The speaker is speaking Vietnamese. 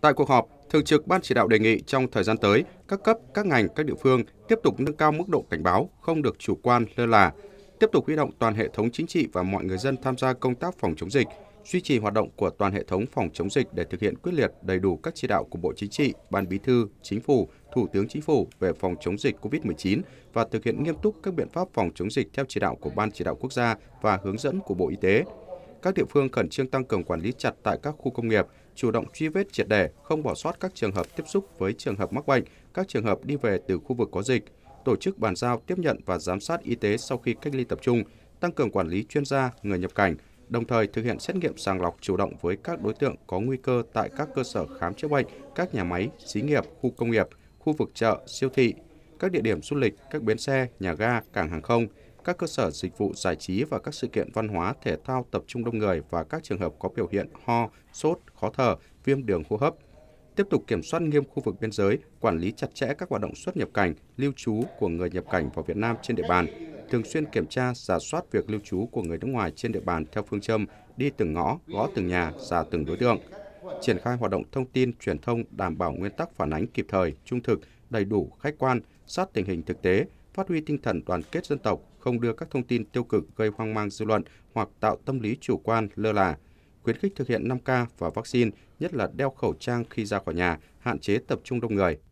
Tại cuộc họp, Thường trực Ban chỉ đạo đề nghị trong thời gian tới, các cấp, các ngành, các địa phương tiếp tục nâng cao mức độ cảnh báo, không được chủ quan, lơ là, tiếp tục huy động toàn hệ thống chính trị và mọi người dân tham gia công tác phòng chống dịch, duy trì hoạt động của toàn hệ thống phòng chống dịch để thực hiện quyết liệt đầy đủ các chỉ đạo của Bộ Chính trị, Ban Bí thư, Chính phủ, Thủ tướng Chính phủ về phòng chống dịch COVID-19 và thực hiện nghiêm túc các biện pháp phòng chống dịch theo chỉ đạo của Ban chỉ đạo quốc gia và hướng dẫn của Bộ Y tế các địa phương khẩn trương tăng cường quản lý chặt tại các khu công nghiệp, chủ động truy vết triệt để, không bỏ sót các trường hợp tiếp xúc với trường hợp mắc bệnh, các trường hợp đi về từ khu vực có dịch, tổ chức bàn giao, tiếp nhận và giám sát y tế sau khi cách ly tập trung, tăng cường quản lý chuyên gia, người nhập cảnh, đồng thời thực hiện xét nghiệm sàng lọc chủ động với các đối tượng có nguy cơ tại các cơ sở khám chữa bệnh, các nhà máy, xí nghiệp, khu công nghiệp, khu vực chợ, siêu thị, các địa điểm du lịch, các bến xe, nhà ga, cảng hàng không – các cơ sở dịch vụ giải trí và các sự kiện văn hóa thể thao tập trung đông người và các trường hợp có biểu hiện ho, sốt, khó thở, viêm đường hô hấp. Tiếp tục kiểm soát nghiêm khu vực biên giới, quản lý chặt chẽ các hoạt động xuất nhập cảnh, lưu trú của người nhập cảnh vào Việt Nam trên địa bàn, thường xuyên kiểm tra, giả soát việc lưu trú của người nước ngoài trên địa bàn theo phương châm đi từng ngõ, gõ từng nhà, giả từng đối tượng. Triển khai hoạt động thông tin, truyền thông đảm bảo nguyên tắc phản ánh kịp thời, trung thực, đầy đủ, khách quan, sát tình hình thực tế, phát huy tinh thần đoàn kết dân tộc, không đưa các thông tin tiêu cực gây hoang mang dư luận hoặc tạo tâm lý chủ quan, lơ là. Khuyến khích thực hiện 5K và vaccine, nhất là đeo khẩu trang khi ra khỏi nhà, hạn chế tập trung đông người.